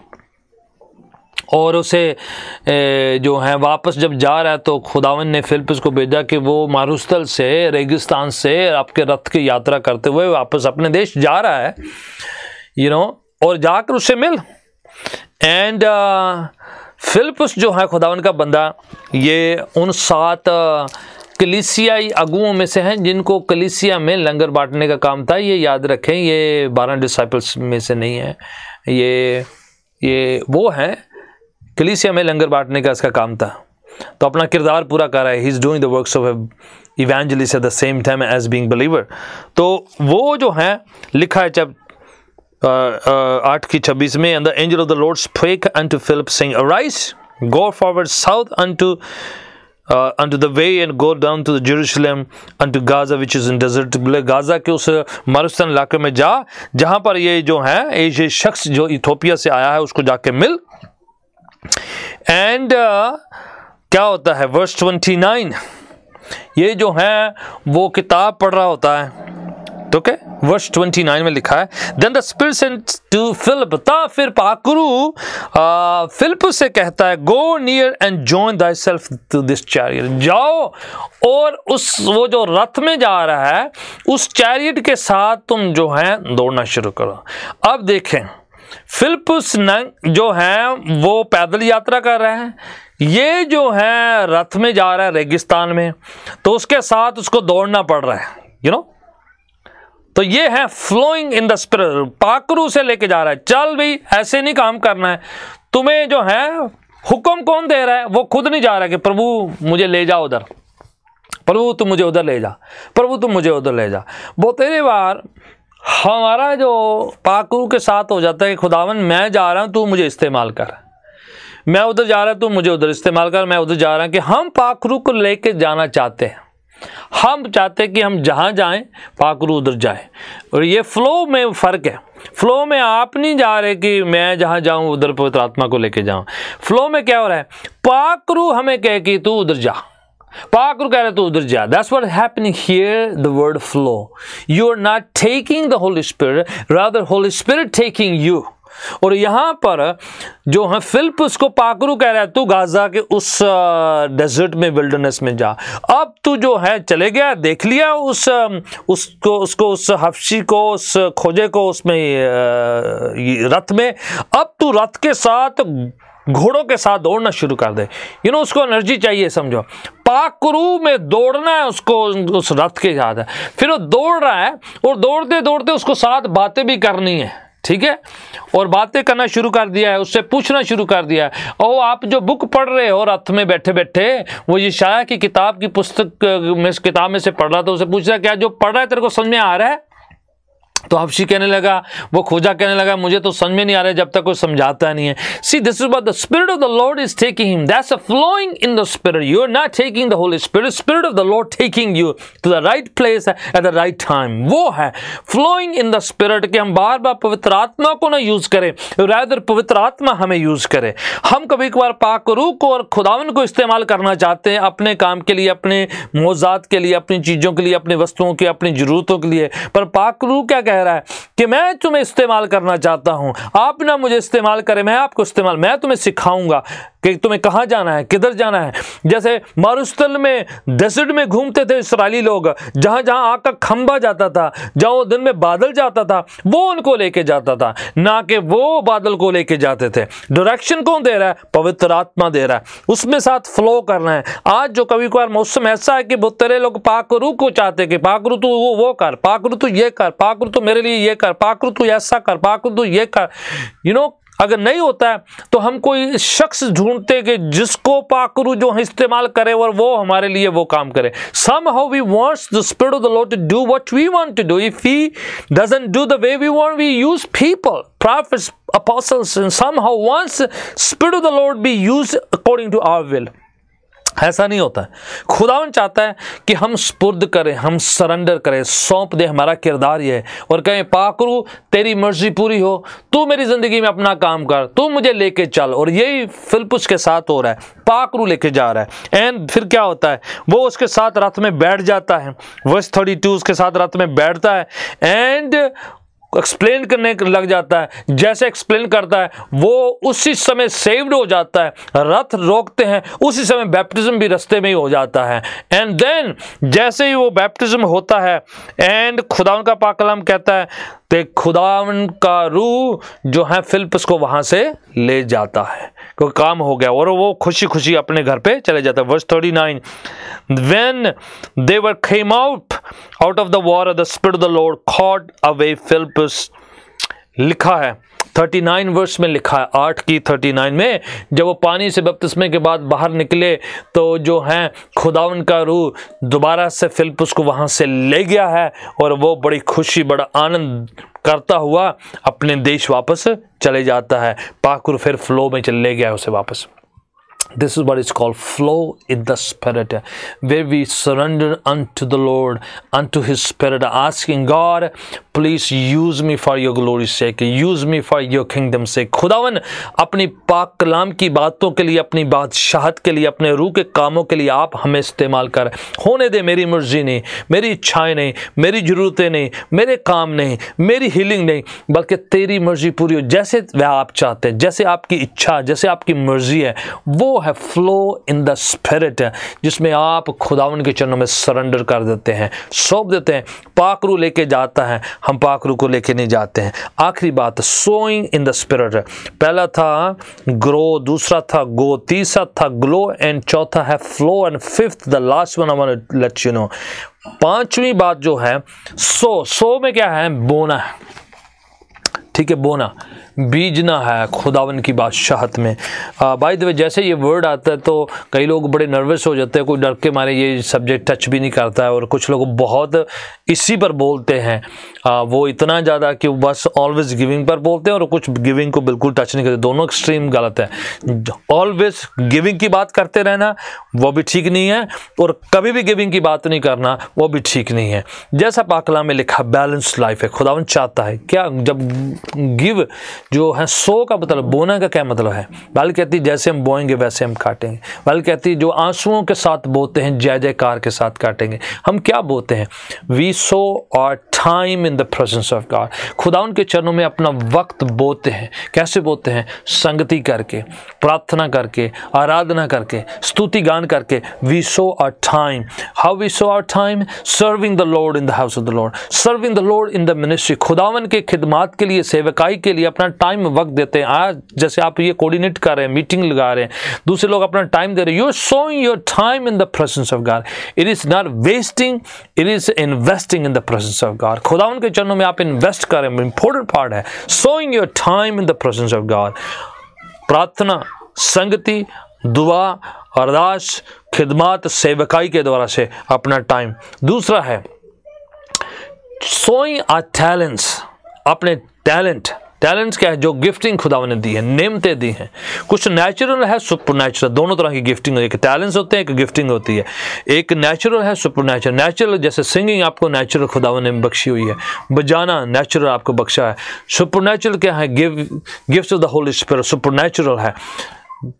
और उसे जो है वापस जब जा रहा है तो खुदावन ने फिलिप को भेजा कि वो मारूस्थल से रेगिस्तान से आपके रथ की यात्रा करते हुए वापस अपने देश जा रहा है यू you नो know, और जाकर उससे मिल एंड uh, फिलिप्स जो है खुदा का बंदा ये उन सात कलिसियाई अगुओं में से हैं जिनको कलिसिया में लंगर बांटने का काम था ये याद रखें ये बारह डिसाइपल्स में से नहीं है ये ये वो हैं कलिसिया में लंगर बांटने का इसका काम था तो अपना किरदार पूरा कर रहा है he is doing the works of evangelist at the same time as being believer तो वो जो हैं लिखा है जब आठ की छब्बीस में and the angel of the Lord spake unto Philip saying arise go forward south unto uh, unto the way and go down to the Jerusalem unto Gaza which is in desert बोले गाज़ा के उस मरुस्थान इलाके में जा जहाँ पर ये जो है ये शख्स जो इथोपिया से आया है उसको जाके मिल एंड uh, क्या होता है वर्स 29 ये जो है वो किताब पढ़ रहा होता है ओके वर्ष 29 में लिखा है then the spirit to Philip ता फिर पाकरू फिलिप से कहता है go near and join thyself to this chariot जाओ और उस वो जो रथ में जा रहा है उस चैरियट के साथ तुम जो है दौड़ना शुरू करो अब देखें फिलिपस जो है वो पैदल यात्रा कर रहे हैं ये जो है रथ में जा रहा है रेगिस्तान में तो उसके साथ उसको दौड़ना पड़ रहा है यू you नो know? तो ये है फ्लोइंग इन द स्पिरिट पाकरू से लेके जा रहा है चल भी ऐसे नहीं काम करना है तुम्हें जो है हुक्म कौन दे रहा है वो खुद नहीं जा रहा है कि प्रभु मुझे ले जाओ उधर प्रभु तुम मुझे उधर ले जा प्रभु तुम मुझे उधर ले जा तेरी बार हमारा जो पाकरू के साथ हो जाता है खुदावन मैं जा रहा हूँ तू मुझे इस्तेमाल कर मैं उधर जा रहा हूँ तू मुझे उधर इस्तेमाल कर मैं उधर जा रहा हूँ कि हम पाखरू को लेके जाना चाहते हैं हम चाहते कि हम जहाँ जाएं पाकरू उधर जाए और ये फ़्लो में फ़र्क है फ़्लो में आप नहीं जा रहे कि मैं जहाँ जाऊँ उधर पवित्र आत्मा को लेके जाऊँ फ़्लो में क्या हो रहा है पाकरू हमें कहे कि तू उधर जा पाकरू कह रहे तू उधर जा that's what happening here the word flow you are not taking the Holy Spirit rather Holy Spirit taking you और यहाँ पर जो है फिल्प उसको पाकरू कह रहा है तू गाजा के उस डेजर्ट में विल्डरनेस में जा अब तू जो है चले गया देख लिया उस उसको उसको उस हफ्शी को उस खोजे को उसमें रथ में अब तू रथ के साथ घोड़ों के साथ दौड़ना शुरू कर दे यू नो उसको एनर्जी चाहिए समझो पाकरू में दौड़ना है उसको उस रथ के साथ फिर वो दौड़ रहा है और दौड़ते दौड़ते उसको साथ बातें भी करनी है ठीक है और बातें करना शुरू कर दिया है उससे पूछना शुरू कर दिया है और आप जो बुक पढ़ रहे हो रथ में बैठे बैठे वो ये शाया की किताब की पुस्तक में किताब में से पढ़ रहा था उसे पूछ रहा क्या जो पढ़ रहा है तेरे को समझ में आ रहा है तो हफ्शी कहने लगा वो खोजा कहने लगा मुझे तो समझ में नहीं आ रहा जब तक कोई समझाता नहीं है see this is but the spirit of the Lord is taking him that's a flowing in the spirit you are not taking the Holy Spirit spirit of the Lord taking you to the right place at the right time वो है फ्लोइंग इन द स्पिरिट के हम बार बार पवित्र आत्मा को ना यूज करें रादर पवित्र आत्मा हमें यूज करे हम कभी कभार पाक रू को और खुदावन को इस्तेमाल करना चाहते हैं अपने काम के लिए अपने मोजात के लिए अपनी चीज़ों के लिए अपनी वस्तुओं के अपनी जरूरतों के लिए पर पाक रू क्या कह रहा है कि मैं तुम्हें इस्तेमाल करना चाहता हूं आप ना मुझे इस्तेमाल करें मैं आपको इस्तेमाल मैं तुम्हें सिखाऊंगा कि तुम्हें कहाँ जाना है किधर जाना है जैसे मारुस्थल में डेजर्ट में घूमते थे इसराइली लोग जहाँ जहाँ आग का खंबा जाता था जहाँ वो दिन में बादल जाता था वो उनको लेके जाता था ना कि वो बादल को लेके जाते थे डायरेक्शन कौन दे रहा है पवित्र आत्मा दे रहा है उसमें साथ फ्लो करना है आज जो कभी कभार मौसम ऐसा है कि बहुत तेरे लोग पाकरू को चाहते कि पाकरू तू वो वो कर पाकरू तू ये कर पाकरू तू मेरे लिए ये कर पाकरू तू ऐसा कर पाकरू तू ये कर यू नो अगर नहीं होता है तो हम कोई शख्स ढूंढते कि जिसको पाकरू जो इस्तेमाल करें और वो हमारे लिए वो काम करे somehow we wants the spirit of the law to do what we want to do if he doesn't do the way we want we use people prophets apostles and somehow once spirit of the lord be used according to our will ऐसा नहीं होता है खुदावन चाहता है कि हम स्पुर्द करें हम सरेंडर करें सौंप दें हमारा किरदार यह है और कहें पाकरू तेरी मर्जी पूरी हो तू मेरी ज़िंदगी में अपना काम कर तू मुझे लेके चल और यही फिलपुस के साथ हो रहा है पाकरू लेके जा रहा है एंड फिर क्या होता है वो उसके साथ रथ में बैठ जाता है वर्ष थर्टी टू उसके साथ रथ में बैठता है एंड एक्सप्लेन करने लग जाता है जैसे एक्सप्लेन करता है वो उसी समय सेव्ड हो जाता है रथ रोकते हैं उसी समय बैप्टिज्म भी रस्ते में ही हो जाता है एंड देन जैसे ही वो बैप्टिज्म होता है एंड खुदा उनका पाकलाम कहता है तो खुदावन का रूह जो है फिल्पस को वहाँ से ले जाता है क्योंकि काम हो गया और वो खुशी खुशी अपने घर पे चले जाता है verse thirty nine when they were came out out of the water the spirit the Lord caught away Philip लिखा है 39 वर्ष में लिखा है आठ की 39 में जब वो पानी से बपतिस्मे के बाद बाहर निकले तो जो हैं खुदा उनका रूह दोबारा से फिल्प उसको वहाँ से ले गया है और वो बड़ी खुशी बड़ा आनंद करता हुआ अपने देश वापस चले जाता है पाकुर फिर फ्लो में चले गया उसे वापस This is what is called flow in the Spirit, where we surrender unto the Lord, unto His Spirit, asking God, please use me for your glory sake use me for your kingdom से खुदावन अपनी पाक कलाम की बातों के लिए अपनी बादशाहत के लिए अपने रूह के कामों के लिए आप हमें इस्तेमाल कर होने दे मेरी मर्जी नहीं मेरी इच्छाएं नहीं मेरी ज़रूरतें नहीं मेरे काम नहीं मेरी हीलिंग नहीं बल्कि तेरी मर्जी पूरी हो जैसे वह आप चाहते हैं जैसे आपकी इच्छा जैसे आपकी मर्जी है वो है फ्लो इन द स्पिरिट जिसमें आप खुदावन के चरणों में सरेंडर कर देते हैं सौंप देते हैं पाकरू लेके जाता है हम पाक रू को लेके नहीं जाते हैं आखिरी बात सोइंग इन द स्पिरिट पहला था ग्रो दूसरा था गो तीसरा था ग्लो एंड चौथा है flow and fifth the last one हमारे लेट नो पांचवी बात जो है सो सो में क्या है बोना ठीक है बोना बीजना है खुदावन की बादशाहत में बाई दे जैसे ये वर्ड आता है तो कई लोग बड़े नर्वस हो जाते हैं कोई डर के मारे ये सब्जेक्ट टच भी नहीं करता है और कुछ लोग बहुत इसी पर बोलते हैं आ, वो इतना ज़्यादा कि बस ऑलवेज गिविंग पर बोलते हैं और कुछ गिविंग को बिल्कुल टच नहीं करते दोनों एक्सट्रीम गलत है ऑलवेज गिविंग की बात करते रहना वो भी ठीक नहीं है और कभी भी गिविंग की बात नहीं करना वो भी ठीक नहीं है जैसा पाकला में लिखा बैलेंस लाइफ है खुदावन चाहता है क्या जब गिव जो है सो का मतलब बोना का क्या मतलब है बाल कहती जैसे हम बोएंगे वैसे हम काटेंगे बाल कहती जो आंसुओं के साथ बोते हैं जय जयकार के साथ काटेंगे हम क्या बोते हैं we sow our time in the presence of God खुदा उनके चरणों में अपना वक्त बोते हैं कैसे बोते हैं संगति करके प्रार्थना करके आराधना करके स्तुति गान करके we sow our time how we sow our time serving the Lord in the house of the Lord serving the Lord in the ministry खुदावन के खिदमात के लिए सेवकाई के लिए अपना टाइम वक्त देते हैं आज जैसे आप ये कोऑर्डिनेट कर रहे हैं मीटिंग लगा रहे हैं दूसरे लोग अपना टाइम दे रहे हैं you sowing your time in the presence of God it is not wasting it is investing in the presence of God खुदा उनके चरणों में आप इन्वेस्ट कर रहे हैं इंपॉर्टेंट पार्ट है sowing your time in the presence of God प्रार्थना संगति दुआ अरदास खिदमत सेवकाई के द्वारा से अपना टाइम दूसरा है सोइंग आ टैलेंट्स अपने टैलेंट टैलेंट्स क्या है जो गिफ्टिंग खुदा ने दी है नेमते दी हैं कुछ नेचुरल है सुपर नेचुरल दोनों तरह की गिफ्टिंग एक टैलेंट्स होते हैं एक गिफ्टिंग होती है एक नेचुरल है सुपर नेचुरल नेचुरल जैसे सिंगिंग आपको नेचुरल खुदा ने बख्शी हुई है बजाना नेचुरल आपको बख्शा है सुपर नेचुरल क्या है gift of the Holy Spirit supernatural है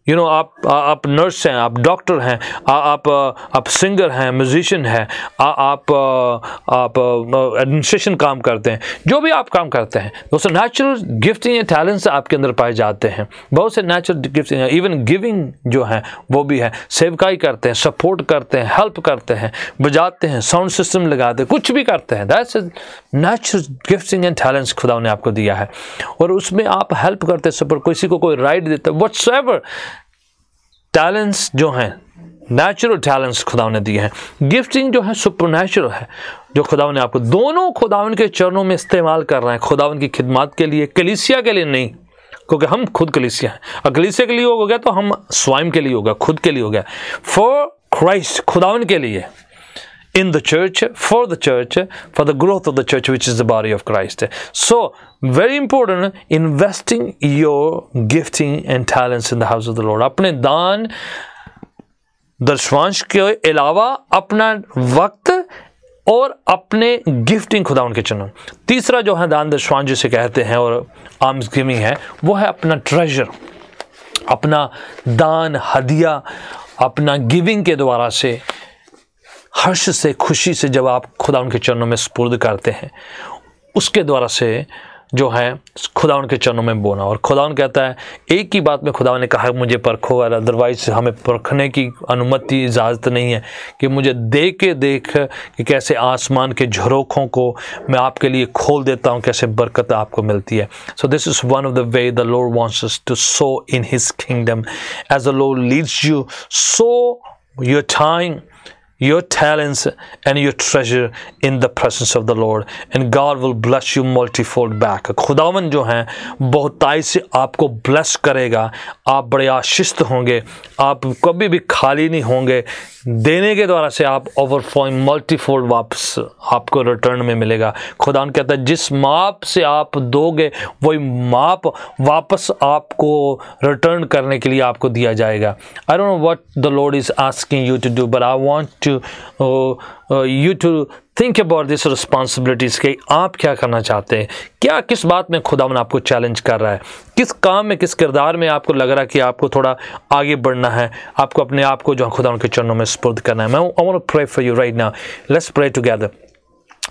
यू नो आप आप नर्स हैं आप डॉक्टर हैं आप आप सिंगर हैं म्यूजिशियन हैं आप आप एडमिनिस्ट्रेशन काम करते हैं जो भी आप काम करते हैं दोस्तों नेचुरल गिफ्ट या टैलेंट्स आपके अंदर पाए जाते हैं बहुत से नेचुरल गिफ्ट इवन गिविंग जो हैं वो भी है सेवकाई करते हैं सपोर्ट करते हैं हेल्प करते हैं बजाते हैं साउंड सिस्टम लगाते हैं कुछ भी करते हैं that's natural gift and talents खुदा ने आपको दिया है और उसमें आप हेल्प करते सपोर्ट किसी को कोई राइड देते हैं वट्स एवर टैलेंट्स जो हैं नेचुरल टैलेंट्स खुदा ने दिए हैं गिफ्टिंग जो है सुपर है जो खुदा ने आपको दोनों खुदावन के चरणों में इस्तेमाल कर रहे हैं खुदावन की खिदमत के लिए कलिसिया के लिए नहीं क्योंकि हम खुद कलिसिया हैं और कलिसिया के लिए हो गया तो हम स्वयं के लिए होगा खुद के लिए हो गया फॉर क्राइस्ट खुदावन के लिए in the church, for the church, for the growth of the church, which is the body of Christ. So, very important, investing your gifting and talents in the house of the Lord. Apne daan darshwansh ke ilawa, apna वक्त और अपने गिफ्टिंग खुदा उनके चुनो तीसरा जो है दान दशवान जिसे कहते हैं और आर्म्स गिविंग है वो है अपना ट्रेजर अपना दान हदिया अपना गिविंग के द्वारा से हर्ष से खुशी से जब आप खुदा उनके चरणों में स्पुर्द करते हैं उसके द्वारा से जो है खुदा उनके चरणों में बोना और उन कहता है एक ही बात में खुदा ने कहा मुझे परखो और अदरवाइज हमें परखने की अनुमति इजाज़त नहीं है कि मुझे देख के देख कि कैसे आसमान के झरोखों को मैं आपके लिए खोल देता हूँ कैसे बरकत आपको मिलती है so this is one of the way the Lord wants to sow in his kingdom as a Lord leads you sow your time your talents and your treasure in the presence of the Lord and God will bless you multifold back खुदावन जो हैं बहुताई से आपको bless करेगा आप बड़े आशिस्त होंगे आप कभी भी खाली नहीं होंगे देने के द्वारा से आप overflowing multifold वापस आपको return में मिलेगा खुदा कहता है जिस माप से आप दोगे वही माप वापस आपको return करने के लिए आपको दिया जाएगा I don't know what the Lord is asking you to do but I want to Uh, uh, to you to think about this responsibilities के आप क्या करना चाहते हैं क्या किस बात में मन आपको चैलेंज कर रहा है किस काम में किस किरदार में आपको लग रहा है कि आपको थोड़ा आगे बढ़ना है आपको अपने आप को जो खुदा के चरणों में स्पुर्द करना है मैं I want pray for you right now let's pray together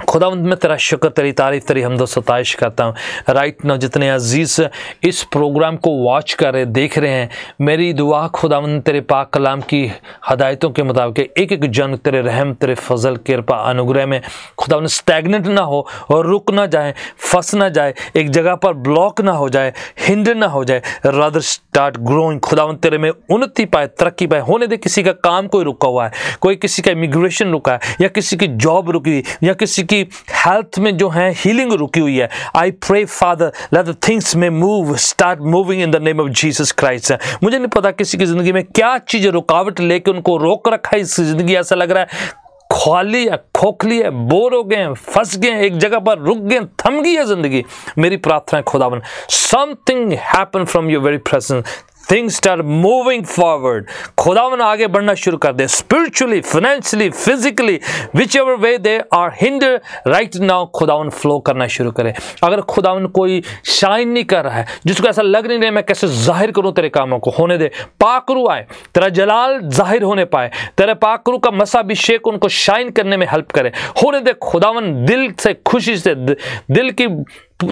खुदावंद मैं तेरा शुक्र तेरी तारीफ तेरी हमदो सताइश करता हूँ राइट नाउ जितने अजीज़ इस प्रोग्राम को वॉच कर रहे देख रहे हैं मेरी दुआ खुदावंद तेरे पाक कलाम की हदायतों के मुताबिक एक एक जन तेरे रहम तेरे फजल कृपा अनुग्रह में खुदावंद स्टैगनेंट ना हो और रुक ना जाए फंस ना जाए एक जगह पर ब्लॉक ना हो जाए हिंड ना हो जाए रदर स्टार्ट ग्रोइंग खुदावंद तेरे में उन्नति पाए तरक्की पाए होने दे किसी का काम कोई रुका हुआ है कोई किसी का इमिग्रेशन रुका है या किसी की जॉब रुकी हुई या किसी उनकी हेल्थ में जो है हीलिंग रुकी हुई है I pray Father let the things में move start moving in the name of Jesus Christ मुझे नहीं पता किसी की ज़िंदगी में क्या चीज़ रुकावट लेके उनको रोक रखा है इस ज़िंदगी ऐसा लग रहा है खाली है खोखली है बोर हो गए हैं फंस गए हैं एक जगह पर रुक गए थम गई है ज़िंदगी मेरी प्रार्थना है खुदावन something happen from your very presence things start moving forward खुदावन आगे बढ़ना शुरू कर दे spiritually financially physically whichever way they are hind right now खुदावन फ्लो करना शुरू करे अगर खुदावन कोई शाइन नहीं कर रहा है जिसको ऐसा लग नहीं रहा मैं कैसे जाहिर करूँ तेरे कामों को होने दे पाकरू आए तेरा जलाल जाहिर होने पाए तेरे पाकरू का मसा अभिषेक उनको शाइन करने में हेल्प करे होने दे खुदावन दिल से खुशी से दिल की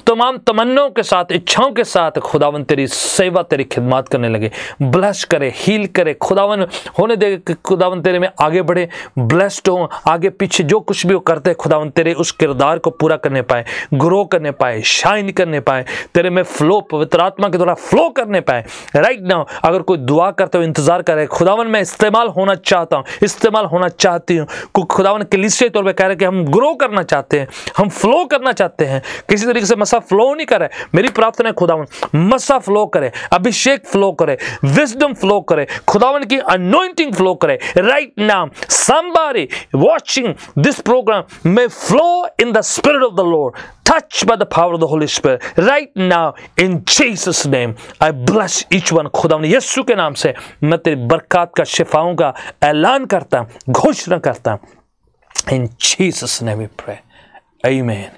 तमाम तमन्नों के साथ इच्छाओं के साथ खुदावन तेरी सेवा तेरी खिदमत करने लगे ब्लश करे हील करे खुदावन होने दे खुदावन तेरे में आगे बढ़े ब्लस्ड हों आगे पीछे जो कुछ भी वो करते खुदावन तेरे उस किरदार को पूरा करने पाए ग्रो करने पाए शाइन करने पाए तेरे में फ्लो पवित्र आत्मा के द्वारा फ्लो करने पाए राइट नाउ अगर कोई दुआ करते हो इंतज़ार करे खुदावन मैं इस्तेमाल होना चाहता हूँ इस्तेमाल होना चाहती हूँ खुदावन के लिस्टे तौर पर कह रहे कि हम ग्रो करना चाहते हैं हम फ्लो करना चाहते हैं किसी तरीके से मसा फ्लो नहीं करे मेरी प्रार्थना है खुदावन मसा फ्लो करे अभिषेक फ्लो करे विजडम फ्लो करे खुदावन की अनोइंटिंग फ्लो करे राइट नाम somebody watching this program may flow in the spirit of the Lord, touched by the power of the Holy Spirit right now in Jesus name. I bless each one. खुदा यस्सु के नाम से मैं तेरी बरकत का शिफाओं का ऐलान करता हूँ घोषणा करता हूँ इन Jesus name we pray. Amen.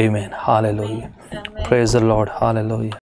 Amen. Hallelujah. Amen. Praise the Lord. Hallelujah.